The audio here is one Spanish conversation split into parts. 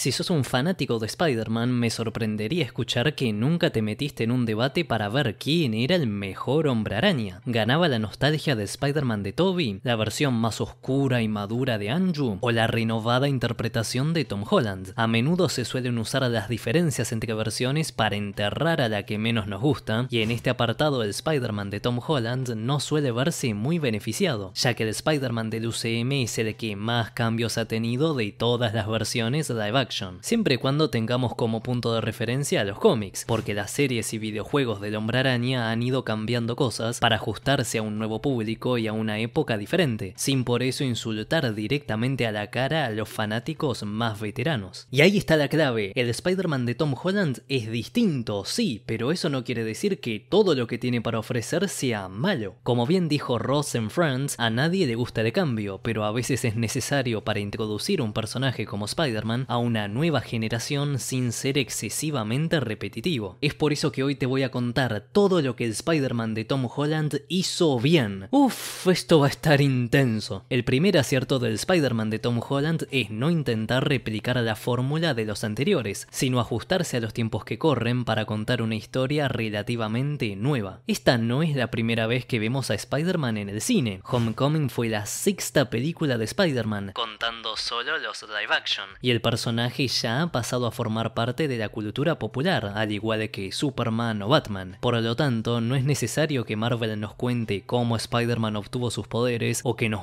Si sos un fanático de Spider-Man, me sorprendería escuchar que nunca te metiste en un debate para ver quién era el mejor hombre araña. ¿Ganaba la nostalgia de Spider-Man de Toby, la versión más oscura y madura de Andrew, o la renovada interpretación de Tom Holland? A menudo se suelen usar las diferencias entre versiones para enterrar a la que menos nos gusta, y en este apartado el Spider-Man de Tom Holland no suele verse muy beneficiado, ya que el Spider-Man del UCM es el que más cambios ha tenido de todas las versiones de la siempre y cuando tengamos como punto de referencia a los cómics, porque las series y videojuegos de Hombre Araña han ido cambiando cosas para ajustarse a un nuevo público y a una época diferente, sin por eso insultar directamente a la cara a los fanáticos más veteranos. Y ahí está la clave, el Spider-Man de Tom Holland es distinto, sí, pero eso no quiere decir que todo lo que tiene para ofrecer sea malo. Como bien dijo Ross en Friends, a nadie le gusta el cambio, pero a veces es necesario para introducir un personaje como Spider-Man a una nueva generación sin ser excesivamente repetitivo. Es por eso que hoy te voy a contar todo lo que el Spider-Man de Tom Holland hizo bien. Uff, esto va a estar intenso. El primer acierto del Spider-Man de Tom Holland es no intentar replicar la fórmula de los anteriores, sino ajustarse a los tiempos que corren para contar una historia relativamente nueva. Esta no es la primera vez que vemos a Spider-Man en el cine. Homecoming fue la sexta película de Spider-Man, contando solo los live action, y el personaje ya ha pasado a formar parte de la cultura popular, al igual que Superman o Batman. Por lo tanto, no es necesario que Marvel nos cuente cómo Spider-Man obtuvo sus poderes o que nos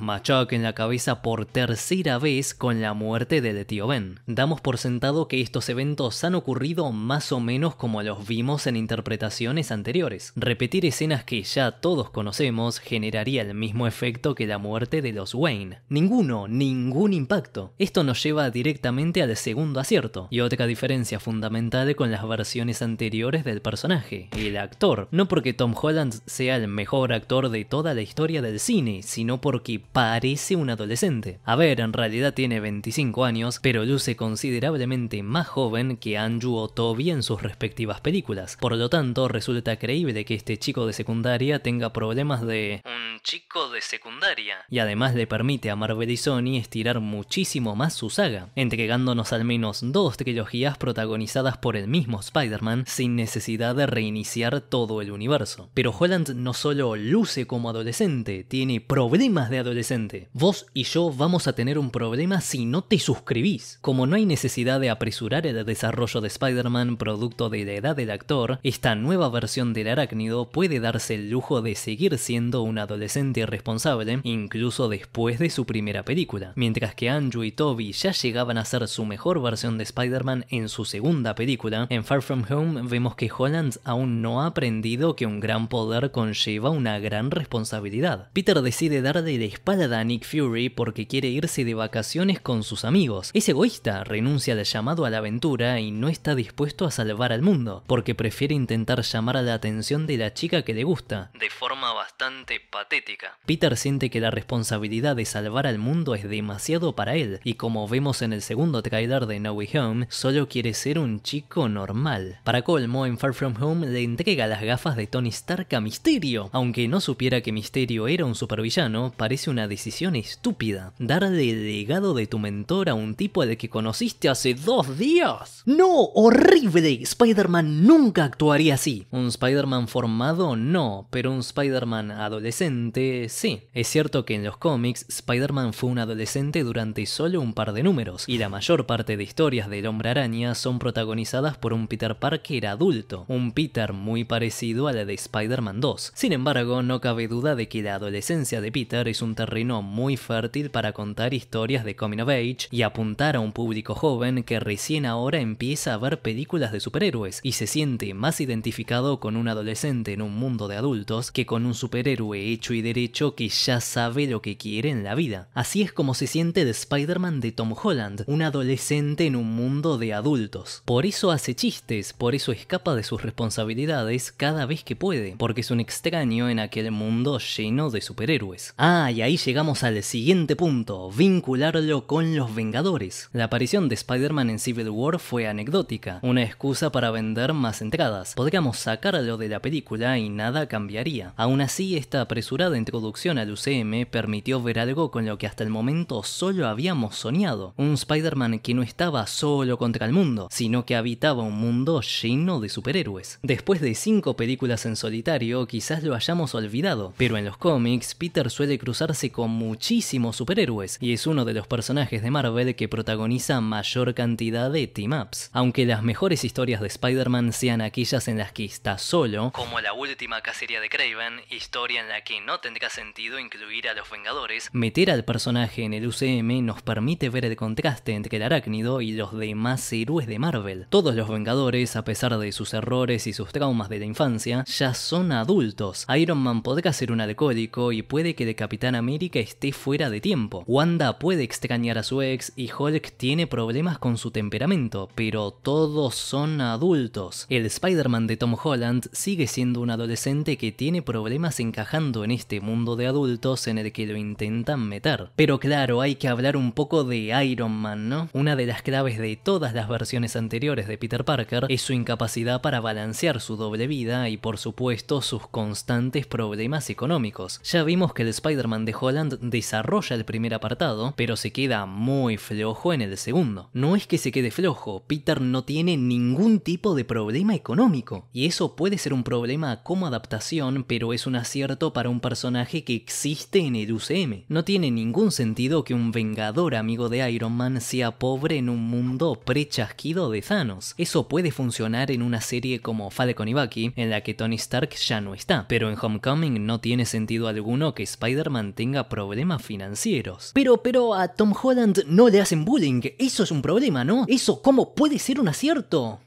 en la cabeza por tercera vez con la muerte de tío Ben. Damos por sentado que estos eventos han ocurrido más o menos como los vimos en interpretaciones anteriores. Repetir escenas que ya todos conocemos generaría el mismo efecto que la muerte de los Wayne. Ninguno, ningún impacto. Esto nos lleva directamente al segundo segundo acierto, y otra diferencia fundamental con las versiones anteriores del personaje, el actor. No porque Tom Holland sea el mejor actor de toda la historia del cine, sino porque parece un adolescente. A ver, en realidad tiene 25 años, pero luce considerablemente más joven que Andrew o Toby en sus respectivas películas. Por lo tanto, resulta creíble que este chico de secundaria tenga problemas de... Mm, chico de secundaria. Y además le permite a Marvel y Sony estirar muchísimo más su saga, entregándonos al menos dos trilogías protagonizadas por el mismo Spider-Man sin necesidad de reiniciar todo el universo. Pero Holland no solo luce como adolescente, tiene problemas de adolescente. Vos y yo vamos a tener un problema si no te suscribís. Como no hay necesidad de apresurar el desarrollo de Spider-Man producto de la edad del actor, esta nueva versión del arácnido puede darse el lujo de seguir siendo un adolescente irresponsable, incluso después de su primera película, mientras que Andrew y Toby ya llegaban a ser su mejor versión de Spider-Man en su segunda película, en Far From Home vemos que Holland aún no ha aprendido que un gran poder conlleva una gran responsabilidad. Peter decide darle la espalda a Nick Fury porque quiere irse de vacaciones con sus amigos. Es egoísta, renuncia al llamado a la aventura y no está dispuesto a salvar al mundo, porque prefiere intentar llamar a la atención de la chica que le gusta, de forma bastante patética. Peter siente que la responsabilidad de salvar al mundo es demasiado para él, y como vemos en el segundo trailer de No Way Home, solo quiere ser un chico normal. Para colmo, en Far From Home le entrega las gafas de Tony Stark a Misterio. Aunque no supiera que Misterio era un supervillano, parece una decisión estúpida. Darle el legado de tu mentor a un tipo al que conociste hace dos días. ¡No! ¡Horrible! Spider-Man nunca actuaría así. Un Spider-Man formado, no, pero un Spider-Man adolescente sí. Es cierto que en los cómics Spider-Man fue un adolescente durante solo un par de números, y la mayor parte de historias del hombre araña son protagonizadas por un Peter Parker adulto, un Peter muy parecido a la de Spider-Man 2. Sin embargo, no cabe duda de que la adolescencia de Peter es un terreno muy fértil para contar historias de coming of age y apuntar a un público joven que recién ahora empieza a ver películas de superhéroes y se siente más identificado con un adolescente en un mundo de adultos que con un superhéroe hecho y derecho que ya sabe lo que quiere en la vida. Así es como se siente de Spider-Man de Tom Holland, un adolescente en un mundo de adultos. Por eso hace chistes, por eso escapa de sus responsabilidades cada vez que puede, porque es un extraño en aquel mundo lleno de superhéroes. Ah, y ahí llegamos al siguiente punto, vincularlo con los Vengadores. La aparición de Spider-Man en Civil War fue anecdótica, una excusa para vender más entradas. Podríamos sacarlo de la película y nada cambiaría. Aún así, esta apresurado de introducción al UCM permitió ver algo con lo que hasta el momento solo habíamos soñado, un Spider-Man que no estaba solo contra el mundo, sino que habitaba un mundo lleno de superhéroes. Después de cinco películas en solitario, quizás lo hayamos olvidado, pero en los cómics Peter suele cruzarse con muchísimos superhéroes y es uno de los personajes de Marvel que protagoniza mayor cantidad de team-ups, aunque las mejores historias de Spider-Man sean aquellas en las que está solo, como la última cacería de Craven, historia en la que no tendrá sentido incluir a los Vengadores, meter al personaje en el UCM nos permite ver el contraste entre el arácnido y los demás héroes de Marvel. Todos los Vengadores, a pesar de sus errores y sus traumas de la infancia, ya son adultos. Iron Man podrá ser un alcohólico y puede que de Capitán América esté fuera de tiempo. Wanda puede extrañar a su ex y Hulk tiene problemas con su temperamento, pero todos son adultos. El Spider-Man de Tom Holland sigue siendo un adolescente que tiene problemas encajando en este este mundo de adultos en el que lo intentan meter. Pero claro, hay que hablar un poco de Iron Man, ¿no? Una de las claves de todas las versiones anteriores de Peter Parker es su incapacidad para balancear su doble vida y por supuesto sus constantes problemas económicos. Ya vimos que el Spider-Man de Holland desarrolla el primer apartado, pero se queda muy flojo en el segundo. No es que se quede flojo, Peter no tiene ningún tipo de problema económico, y eso puede ser un problema como adaptación, pero es un acierto para un personaje personaje que existe en el UCM. No tiene ningún sentido que un vengador amigo de Iron Man sea pobre en un mundo prechasquido de Thanos. Eso puede funcionar en una serie como Falcon y en la que Tony Stark ya no está, pero en Homecoming no tiene sentido alguno que Spider-Man tenga problemas financieros. Pero, pero a Tom Holland no le hacen bullying, eso es un problema, ¿no? ¿Eso cómo puede ser un acierto?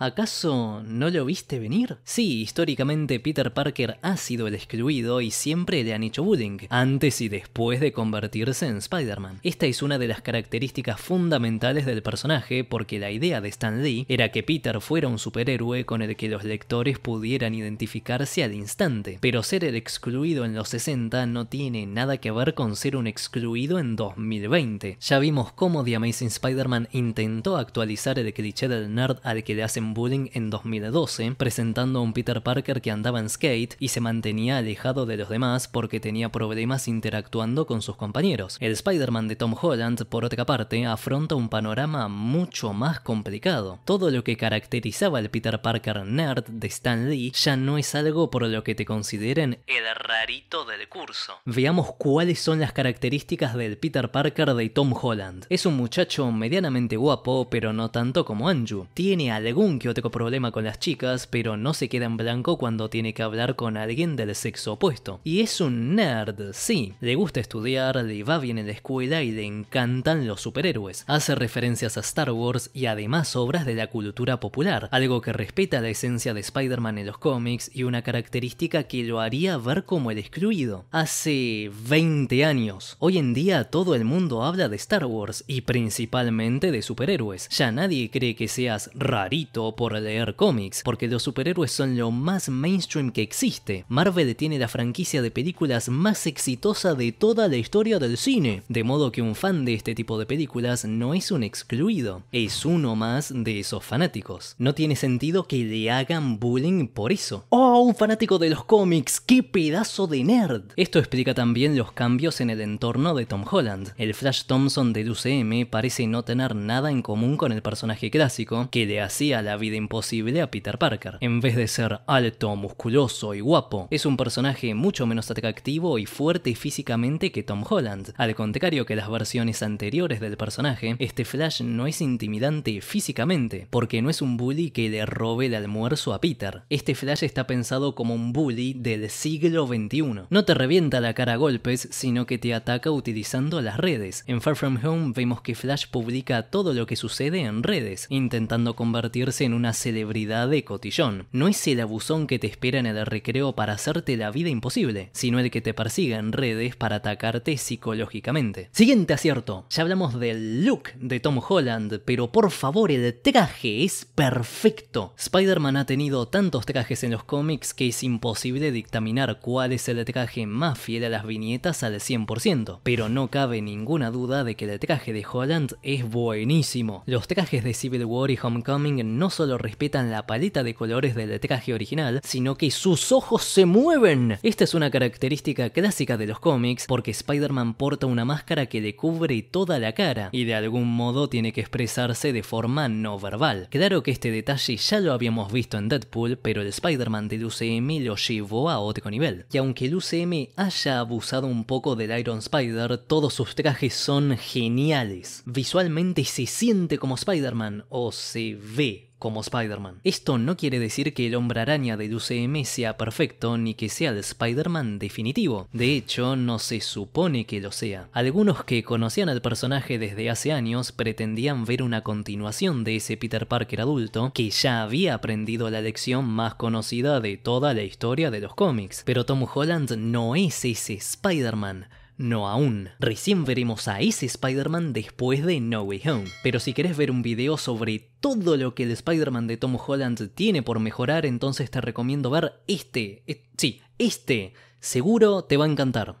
¿Acaso no lo viste venir? Sí, históricamente Peter Parker ha sido el excluido y siempre le han hecho bullying, antes y después de convertirse en Spider-Man. Esta es una de las características fundamentales del personaje porque la idea de Stan Lee era que Peter fuera un superhéroe con el que los lectores pudieran identificarse al instante, pero ser el excluido en los 60 no tiene nada que ver con ser un excluido en 2020. Ya vimos cómo The Amazing Spider-Man intentó actualizar el cliché del nerd al que le hacen Bullying en 2012, presentando a un Peter Parker que andaba en skate y se mantenía alejado de los demás porque tenía problemas interactuando con sus compañeros. El Spider-Man de Tom Holland, por otra parte, afronta un panorama mucho más complicado. Todo lo que caracterizaba al Peter Parker nerd de Stan Lee ya no es algo por lo que te consideren el rarito del curso. Veamos cuáles son las características del Peter Parker de Tom Holland. Es un muchacho medianamente guapo, pero no tanto como Andrew. Tiene algún que otro problema con las chicas, pero no se queda en blanco cuando tiene que hablar con alguien del sexo opuesto. Y es un nerd, sí. Le gusta estudiar, le va bien en la escuela y le encantan los superhéroes. Hace referencias a Star Wars y además obras de la cultura popular, algo que respeta la esencia de Spider-Man en los cómics y una característica que lo haría ver como el excluido. Hace 20 años. Hoy en día todo el mundo habla de Star Wars y principalmente de superhéroes. Ya nadie cree que seas rarito por leer cómics, porque los superhéroes son lo más mainstream que existe. Marvel tiene la franquicia de películas más exitosa de toda la historia del cine, de modo que un fan de este tipo de películas no es un excluido, es uno más de esos fanáticos. No tiene sentido que le hagan bullying por eso. ¡Oh, un fanático de los cómics! ¡Qué pedazo de nerd! Esto explica también los cambios en el entorno de Tom Holland. El Flash Thompson del UCM parece no tener nada en común con el personaje clásico, que le hacía la vida imposible a Peter Parker. En vez de ser alto, musculoso y guapo, es un personaje mucho menos atractivo y fuerte físicamente que Tom Holland. Al contrario que las versiones anteriores del personaje, este Flash no es intimidante físicamente, porque no es un bully que le robe el almuerzo a Peter. Este Flash está pensado como un bully del siglo XXI. No te revienta la cara a golpes, sino que te ataca utilizando las redes. En Far From Home vemos que Flash publica todo lo que sucede en redes, intentando convertirse en una celebridad de cotillón. No es el abusón que te espera en el recreo para hacerte la vida imposible, sino el que te persigue en redes para atacarte psicológicamente. Siguiente acierto. Ya hablamos del look de Tom Holland, pero por favor el traje es perfecto. Spider-Man ha tenido tantos trajes en los cómics que es imposible dictaminar cuál es el traje más fiel a las viñetas al 100%, pero no cabe ninguna duda de que el traje de Holland es buenísimo. Los trajes de Civil War y Homecoming no solo respetan la paleta de colores del traje original, sino que sus ojos se mueven. Esta es una característica clásica de los cómics porque Spider-Man porta una máscara que le cubre toda la cara y de algún modo tiene que expresarse de forma no verbal. Claro que este detalle ya lo habíamos visto en Deadpool, pero el Spider-Man del UCM lo llevó a otro nivel. Y aunque el UCM haya abusado un poco del Iron Spider, todos sus trajes son geniales. Visualmente se siente como Spider-Man o se ve como Spider-Man. Esto no quiere decir que el hombre araña del UCM sea perfecto ni que sea el Spider-Man definitivo. De hecho, no se supone que lo sea. Algunos que conocían al personaje desde hace años pretendían ver una continuación de ese Peter Parker adulto que ya había aprendido la lección más conocida de toda la historia de los cómics. Pero Tom Holland no es ese Spider-Man no aún. Recién veremos a ese Spider-Man después de No Way Home. Pero si querés ver un video sobre todo lo que el Spider-Man de Tom Holland tiene por mejorar, entonces te recomiendo ver este. Eh, sí, este. Seguro te va a encantar.